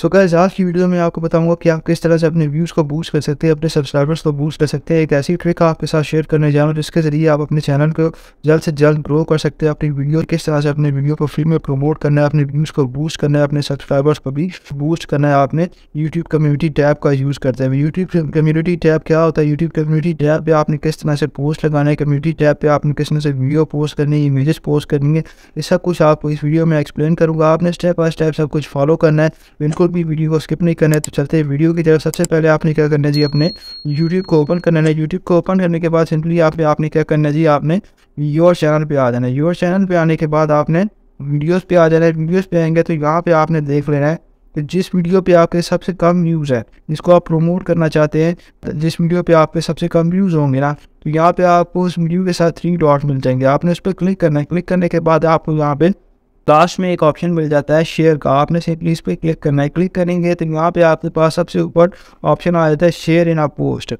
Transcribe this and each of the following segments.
so guys आज की video में आपको बताऊंगा कि आप किस तरह से अपने व्यूज़ को बूस्ट कर सकते हैं अपने सब्सक्राइबर्स को बूस्ट कर सकते हैं एक ऐसी ट्रिक आपके साथ शेयर करने जा रहा हूँ जिसके ज़रिए आप अपने चैनल को जल्द से जल्द ग्रो कर सकते हैं अपनी वीडियो किस तरह से अपने वीडियो को फ्री में प्रमोट करना है अपने व्यूज़ को बूस्ट करना है अपने सब्सक्राइबर्स को भी बूस्ट करना है आपने यूट्यूब कम्युनिटी टैब का यूज़ करते हैं यूट्यूब कम्युनिटी टैब क्या होता है यूट्यूब कम्युनिटी टैब पर आपने किस तरह से पोस्ट लगाना है कम्युनिटी टैब पर आपने किस तरह से वीडियो पोस्ट करनी है इमेजेस पोस्ट करनी है ये सब कुछ आपको इस वीडियो में एक्सप्लेन करूँगा आपने स्टेप बाय स्टेप सब कुछ फॉलो करना है बिल्कुल बिल्कुल भी वीडियो को स्किप नहीं करना है तो चलते हैं वीडियो की तरफ सबसे पहले आपने क्या करना है जी अपने यूट्यूब को ओपन करना है यूट्यूब को ओपन करने के बाद सिंपली आप आपने क्या करना है जी आपने योर चैनल पर आ जाना है योर चैनल पर आने के बाद आपने वीडियोज़ पर आ जाना है वीडियोज़ पर आएंगे तो यहाँ पर आपने देख लेना है कि जिस वीडियो पे आपके सबसे कम व्यूज़ है जिसको आप प्रमोट करना चाहते हैं जिस वीडियो पे आपके सबसे कम व्यूज़ होंगे ना तो यहाँ पे आपको उस वीडियो के साथ थ्री डॉट मिल जाएंगे आपने उस पर क्लिक करना है क्लिक करने के बाद आपको यहाँ पे लास्ट में एक ऑप्शन मिल जाता है शेयर का आपने सिंपली इस पर क्लिक करना है क्लिक करेंगे तो यहाँ पे आपके पास सबसे ऊपर ऑप्शन आ जाता है शेयर इन आ पोस्ट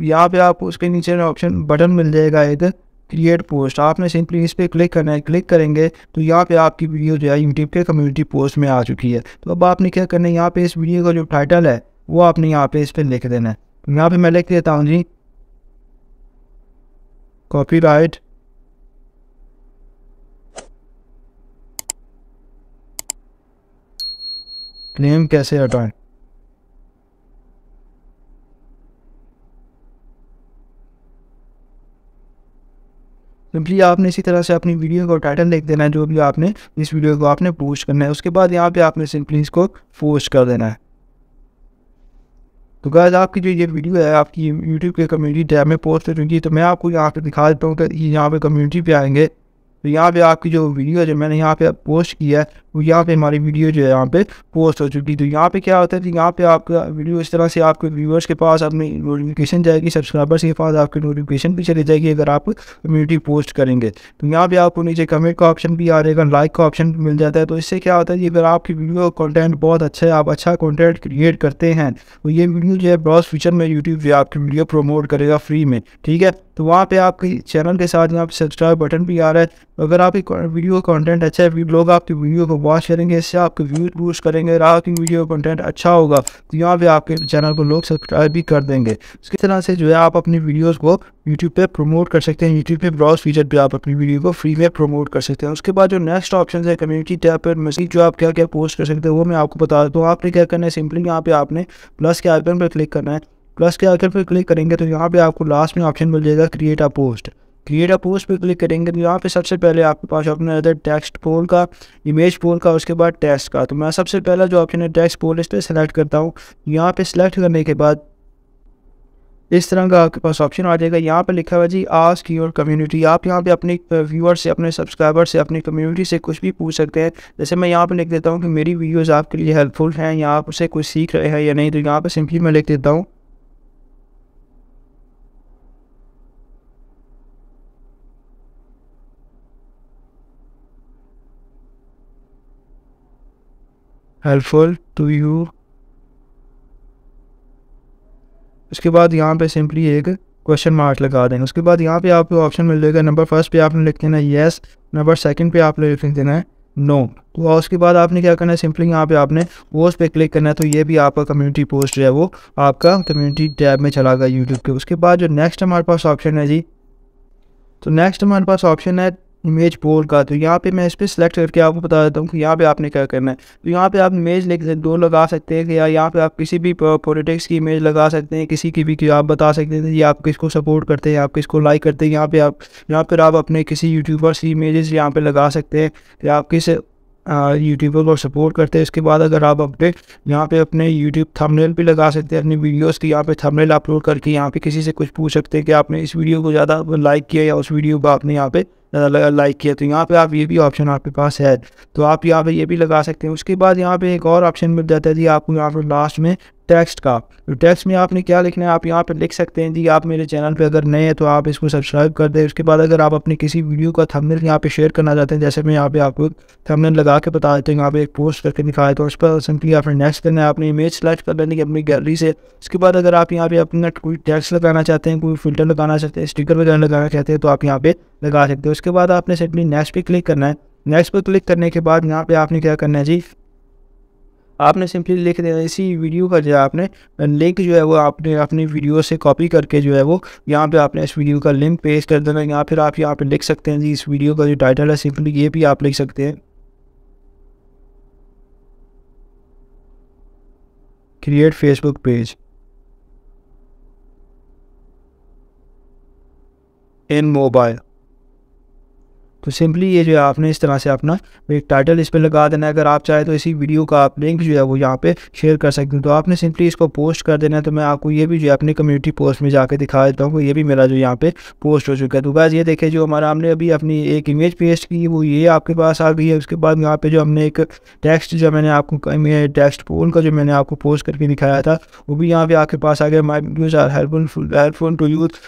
यहाँ पे आपको उसके नीचे ऑप्शन बटन मिल जाएगा एक क्रिएट पोस्ट आपने सिंपली इस पर क्लिक करना है क्लिक करेंगे तो यहाँ पे आपकी वीडियो जो है यूट्यूब के कम्युनिटी पोस्ट में आ चुकी है तो अब आपने क्या करना है यहाँ पे इस वीडियो का जो टाइटल है वो आपने यहाँ पे इस पर लिख देना है तो यहाँ पे मैं लिख देता हूँ जी कॉपीराइट नेम कैसे हटाएं सिंपली आपने इसी तरह से अपनी वीडियो को टाइटल देख देना है जो भी आपने इस वीडियो को आपने पोस्ट करना है उसके बाद यहाँ पे आपने सिंपली इसको पोस्ट कर देना है तो गैज आपकी जो ये वीडियो है आपकी यूट्यूब के कम्युनिटी टैब में पोस्ट हो चुकी है तो मैं आपको यहाँ पे दिखा देता हूँ कि यहाँ पे कम्युनिटी पे आएंगे तो यहाँ पे आपकी जो वीडियो जो मैंने यहाँ पे पोस्ट किया है वो यहाँ पे हमारी वीडियो जो है यहाँ पे पोस्ट हो चुकी है तो यहाँ पे क्या होता है कि यहाँ पे आपका वीडियो इस तरह से आपके व्यूअर्स के पास अपनी नोटिफिकेशन जाएगी सब्सक्राइबर्स के पास आपकी नोटिफिकेशन भी चली जाएगी अगर आप कम्युनिटी पोस्ट करेंगे तो यहाँ पे आपको नीचे कमेंट का ऑप्शन भी आ जाएगा लाइक का ऑप्शन मिल जाता है तो इससे क्या होता है कि अगर आपकी वीडियो कॉन्टेंट बहुत अच्छा है आप अच्छा कॉन्टेंट क्रिएट करते हैं तो ये वीडियो जो है बहुत फ्यूचर में यूट्यूब जो आपकी वीडियो प्रोमोट करेगा फ्री में ठीक है तो वहाँ पे आपके चैनल के साथ यहाँ पे सब्सक्राइब बटन भी आ रहा है अगर आपकी वीडियो कंटेंट अच्छा है लोग आपकी वीडियो को वॉच करेंगे इससे आपके व्यूज बूस्ट करेंगे और आपकी वीडियो कंटेंट अच्छा होगा तो यहाँ पे आपके चैनल को लोग सब्सक्राइब भी कर देंगे इसकी तरह से जो है आप अपनी वीडियोस को यूट्यूब पे प्रमोट कर सकते हैं यूट्यूब पे ब्राउज फीचर पर आप अपनी वीडियो को फ्री में प्रमोट कर सकते हैं उसके बाद जो नेक्स्ट ऑप्शन है कम्युनिटी टैप पर मैसेज जो आप क्या क्या पोस्ट कर सकते हैं वो मैं आपको बता देता हूँ आपने क्या करना है सिंपली यहाँ पे आपने प्लस के आइकन पर क्लिक करना है प्लस के आइकन पर क्लिक करेंगे तो यहाँ पे आपको लास्ट में ऑप्शन मिल जाएगा create a post create a post पे क्लिक करेंगे तो यहाँ पे सबसे पहले आपके पास ऑप्शन रहता है टेक्स्ट पोल का इमेज पोल का उसके बाद टेक्स्ट का तो मैं सबसे पहला जो ऑप्शन है टेक्स्ट पोल इस पर सेलेक्ट करता हूँ यहाँ पे सेलेक्ट करने के बाद इस तरह का आपके पास ऑप्शन आ जाएगा यहाँ पे लिखा हुआ जी आस्क योर कम्युनिटी आप यहाँ पे अपने व्यूअर से अपने सब्सक्राइबर से अपनी कम्युनिटी से कुछ भी पूछ सकते हैं जैसे मैं यहाँ पे लिख देता हूँ कि मेरी वीडियोस आपके लिए हेल्पफुल हैं या आप उसे कुछ सीख रहे हैं या नहीं तो यहाँ पे सिंपली मैं लिख देता हूँ हेल्पफुल टू यू उसके बाद यहाँ पे सिंपली एक क्वेश्चन मार्क लगा देंगे उसके बाद यहाँ पे आपको ऑप्शन मिल जाएगा नंबर फर्स्ट पे आपने लिख देना है येस नंबर सेकंड पे आपने लिख देना है नो तो उसके बाद आपने क्या करना है सिंपली यहाँ पे आपने पोस्ट पे क्लिक करना है तो ये भी आपका कम्युनिटी पोस्ट जो है वो आपका कम्युनिटी टैब में चला गया यूट्यूब के उसके बाद जो नेक्स्ट हमारे पास ऑप्शन है जी तो नेक्स्ट हमारे पास ऑप्शन है इमेज पोल का तो यहाँ पे मैं इस पर सिलेक्ट करके आपको बता देता हूँ कि यहाँ पे आपने क्या करना है तो यहाँ पे आप इमेज लिख दो लगा सकते हैं कि या यहाँ पे आप किसी भी पॉलिटिक्स की इमेज लगा सकते हैं किसी की भी कि आप बता सकते हैं कि आप किसको सपोर्ट करते हैं आप किसको लाइक करते हैं यहाँ पे आप यहाँ पर आप अपने किसी यूट्यूबर्स की इमेज यहाँ पर लगा सकते हैं या आप किस यूट्यूबर को सपोर्ट करते हैं इसके बाद अगर आप अपने यहाँ पे अपने यूट्यूब थंबनेल भी लगा सकते हैं अपनी वीडियोस की यहाँ पे थंबनेल अपलोड करके यहाँ पे किसी से कुछ पूछ सकते हैं कि आपने इस वीडियो को ज़्यादा लाइक किया या उस वीडियो को आपने यहाँ पे लाइक किया तो यहाँ पे आप ये भी ऑप्शन आपके पास है तो आप यहाँ पे ये भी लगा सकते हैं उसके बाद यहाँ पे एक और ऑप्शन मिल जाता है जी आपको यहाँ पर लास्ट में टेक्स्ट का तो टेक्स्ट में आपने क्या लिखना है आप यहाँ पर लिख सकते हैं जी आप मेरे चैनल पर अगर नए हैं तो आप इसको सब्सक्राइब कर दें उसके बाद अगर आप अपनी किसी वीडियो का थंबनेल यहाँ पे शेयर करना चाहते हैं जैसे मैं यहाँ पे आपको थंबनेल लगा के बता देते हैं यहाँ पे एक पोस्ट करके दिखाया तो उस पर सिंपली आपने नेक्स्ट करना है आपने इमेज सेलेक्ट कर लेनी है अपनी गैलरी से उसके बाद अगर आप यहाँ पे अपना कोई टैक्स लगाना चाहते हैं कोई फिल्टर लगाना चाहते हैं स्टिकर वगैरह लगाना चाहते हैं तो आप यहाँ पे लगा सकते हैं उसके बाद आपने सिंपली नेक्स्ट पे क्लिक करना है नेक्स्ट पर क्लिक करने के बाद यहाँ पे आपने क्या करना है जी आपने सिंपली लिख देना इसी वीडियो का जो है आपने लिंक जो है वो आपने अपनी वीडियो से कॉपी करके जो है वो यहाँ पे आपने इस वीडियो का लिंक पेश कर देना यहाँ फिर आप यहाँ पे लिख सकते हैं जी इस वीडियो का जो टाइटल है सिंपली ये भी आप लिख सकते हैं create Facebook page in mobile तो सिंपली ये जो है आपने इस तरह से अपना एक टाइटल इस पर लगा देना है अगर आप चाहें तो इसी वीडियो का आप लिंक जो है वो यहाँ पे शेयर कर सकते हैं तो आपने सिंपली इसको पोस्ट कर देना है तो मैं आपको ये भी जो है अपनी कम्युनिटी पोस्ट में जाकर दिखा देता हूँ ये भी मेरा जो यहाँ पे पोस्ट हो चुका है तो बस ये देखे जो हमारा हमने अभी अपनी एक इमेज पेस्ट की वो ये आपके पास आ गई है उसके बाद यहाँ पे जो हमने एक टेक्स्ट जो मैंने आपको टेक्स्ट पोल का जो मैंने आपको पोस्ट करके दिखाया था वो भी यहाँ पे आपके पास आ गया my videos are helpful helpful to youth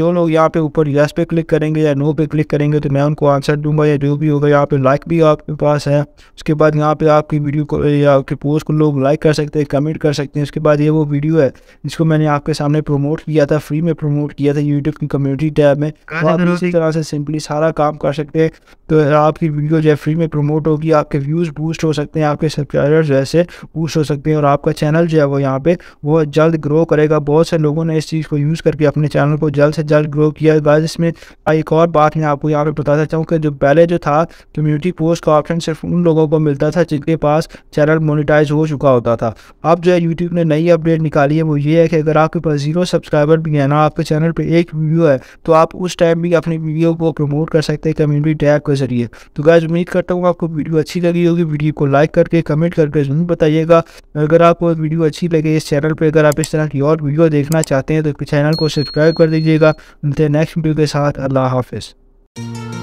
जो लोग यहाँ पे ऊपर यस पे क्लिक करेंगे या नो पे क्लिक करेंगे तो मैं उनको आपको आंसर दूंगा या जो भी होगा यहाँ पे लाइक भी आपके पास है उसके बाद यहाँ पे आपकी वीडियो को या आपके पोस्ट को लोग लाइक कर सकते हैं कमेंट कर सकते हैं उसके बाद ये वो वीडियो है जिसको मैंने आपके सामने प्रमोट किया था फ्री में प्रमोट किया था यूट्यूब की कम्युनिटी टैब में तो आप इसी तरह से सिंपली सारा काम कर सकते हैं तो आपकी वीडियो जो है फ्री में प्रमोट होगी आपके व्यूज़ बूस्ट हो सकते हैं आपके सब्सक्राइबर्स जैसे बूस्ट हो सकते हैं और आपका चैनल जो है वो यहाँ पे बहुत जल्द ग्रो करेगा बहुत से लोगों ने इस चीज़ को यूज़ करके अपने चैनल को जल्द से जल्द ग्रो किया गाइस इसमें एक और बात मैं आपको यहाँ पे बताता चाहूँ हूँ कि जो पहले जो था कम्युनिटी पोस्ट का ऑप्शन सिर्फ उन लोगों को मिलता था जिनके पास चैनल मोनिटाइज हो चुका होता था अब जो है यूट्यूब ने नई अपडेट निकाली है वो ये है कि अगर आपके पास जीरो सब्सक्राइबर भी है ना आपके चैनल पर एक वीडियो है तो आप उस टाइम भी अपनी वीडियो को प्रमोट कर सकते हैं कम्युनिटी टैग के जरिए तो गैज उम्मीद करता हूँ आपको वीडियो अच्छी लगी होगी वीडियो को लाइक करके कमेंट करके जरूर बताइएगा अगर आपको वीडियो अच्छी लगे इस चैनल पर अगर आप इस तरह की और वीडियो देखना चाहते हैं तो चैनल को सब्सक्राइब कर दीजिएगा मिलते हैं नेक्स्ट वीडियो के साथ अल्लाह हाफिज़